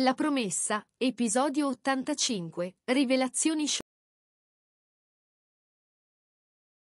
La promessa, episodio 85, rivelazioni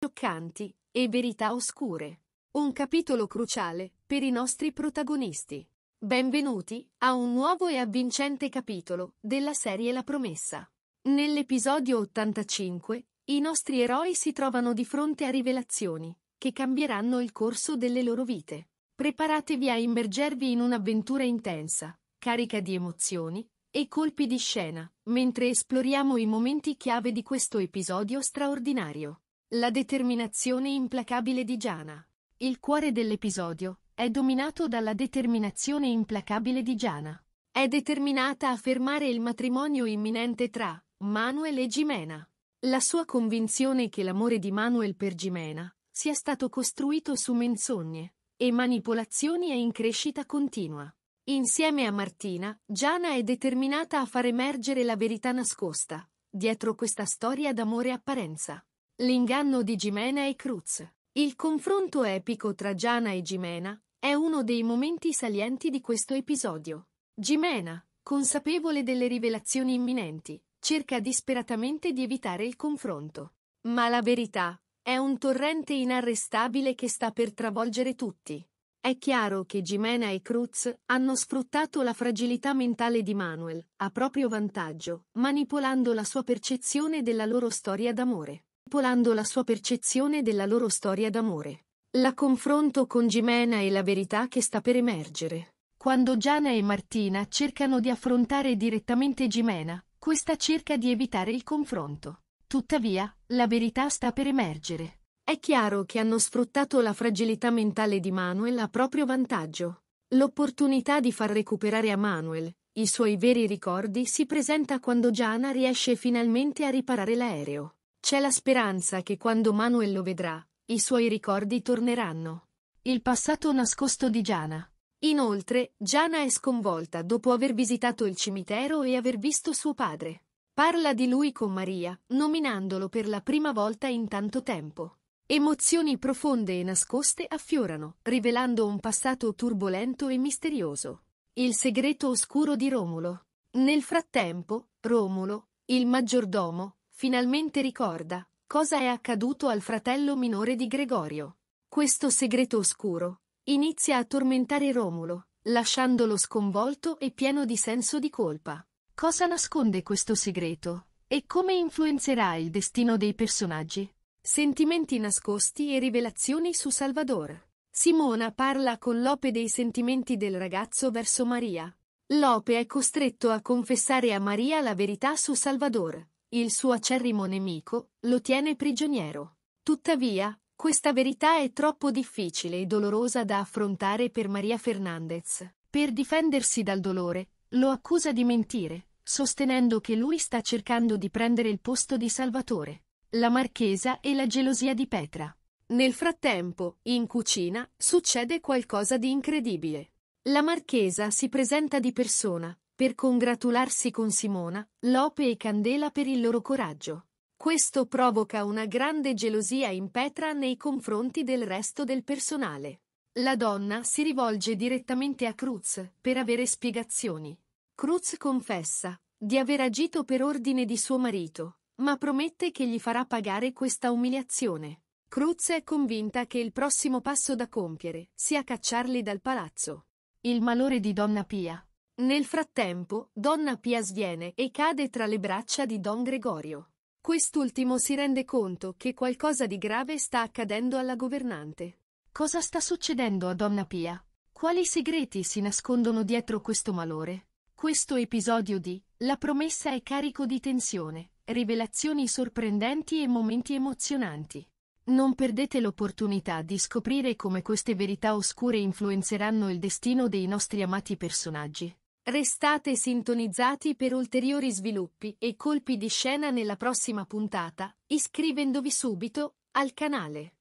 scioccanti e verità oscure. Un capitolo cruciale per i nostri protagonisti. Benvenuti a un nuovo e avvincente capitolo della serie La promessa. Nell'episodio 85, i nostri eroi si trovano di fronte a rivelazioni che cambieranno il corso delle loro vite. Preparatevi a immergervi in un'avventura intensa, carica di emozioni e colpi di scena, mentre esploriamo i momenti chiave di questo episodio straordinario. La determinazione implacabile di Giana. Il cuore dell'episodio è dominato dalla determinazione implacabile di Giana. È determinata a fermare il matrimonio imminente tra Manuel e Gimena. La sua convinzione che l'amore di Manuel per Gimena sia stato costruito su menzogne e manipolazioni è in crescita continua. Insieme a Martina, Giana è determinata a far emergere la verità nascosta, dietro questa storia d'amore e apparenza. L'inganno di Gimena e Cruz. Il confronto epico tra Giana e Gimena è uno dei momenti salienti di questo episodio. Gimena, consapevole delle rivelazioni imminenti, cerca disperatamente di evitare il confronto. Ma la verità è un torrente inarrestabile che sta per travolgere tutti. È chiaro che Gimena e Cruz hanno sfruttato la fragilità mentale di Manuel, a proprio vantaggio, manipolando la sua percezione della loro storia d'amore. Manipolando la sua percezione della loro storia d'amore. La confronto con Gimena e la verità che sta per emergere. Quando Gianna e Martina cercano di affrontare direttamente Gimena, questa cerca di evitare il confronto. Tuttavia, la verità sta per emergere. È chiaro che hanno sfruttato la fragilità mentale di Manuel a proprio vantaggio. L'opportunità di far recuperare a Manuel i suoi veri ricordi si presenta quando Giana riesce finalmente a riparare l'aereo. C'è la speranza che quando Manuel lo vedrà, i suoi ricordi torneranno. Il passato nascosto di Giana. Inoltre, Giana è sconvolta dopo aver visitato il cimitero e aver visto suo padre. Parla di lui con Maria, nominandolo per la prima volta in tanto tempo. Emozioni profonde e nascoste affiorano, rivelando un passato turbolento e misterioso. Il segreto oscuro di Romulo. Nel frattempo, Romulo, il maggiordomo, finalmente ricorda cosa è accaduto al fratello minore di Gregorio. Questo segreto oscuro inizia a tormentare Romulo, lasciandolo sconvolto e pieno di senso di colpa. Cosa nasconde questo segreto? E come influenzerà il destino dei personaggi? Sentimenti nascosti e rivelazioni su Salvador. Simona parla con Lope dei sentimenti del ragazzo verso Maria. Lope è costretto a confessare a Maria la verità su Salvador. Il suo acerrimo nemico lo tiene prigioniero. Tuttavia, questa verità è troppo difficile e dolorosa da affrontare per Maria Fernandez. Per difendersi dal dolore, lo accusa di mentire, sostenendo che lui sta cercando di prendere il posto di Salvatore la marchesa e la gelosia di Petra. Nel frattempo, in cucina, succede qualcosa di incredibile. La marchesa si presenta di persona, per congratularsi con Simona, Lope e Candela per il loro coraggio. Questo provoca una grande gelosia in Petra nei confronti del resto del personale. La donna si rivolge direttamente a Cruz per avere spiegazioni. Cruz confessa di aver agito per ordine di suo marito, ma promette che gli farà pagare questa umiliazione. Cruz è convinta che il prossimo passo da compiere sia cacciarli dal palazzo. Il malore di Donna Pia. Nel frattempo, Donna Pia sviene e cade tra le braccia di Don Gregorio. Quest'ultimo si rende conto che qualcosa di grave sta accadendo alla governante. Cosa sta succedendo a Donna Pia? Quali segreti si nascondono dietro questo malore? Questo episodio di La promessa è carico di tensione, rivelazioni sorprendenti e momenti emozionanti. Non perdete l'opportunità di scoprire come queste verità oscure influenzeranno il destino dei nostri amati personaggi. Restate sintonizzati per ulteriori sviluppi e colpi di scena nella prossima puntata, iscrivendovi subito al canale.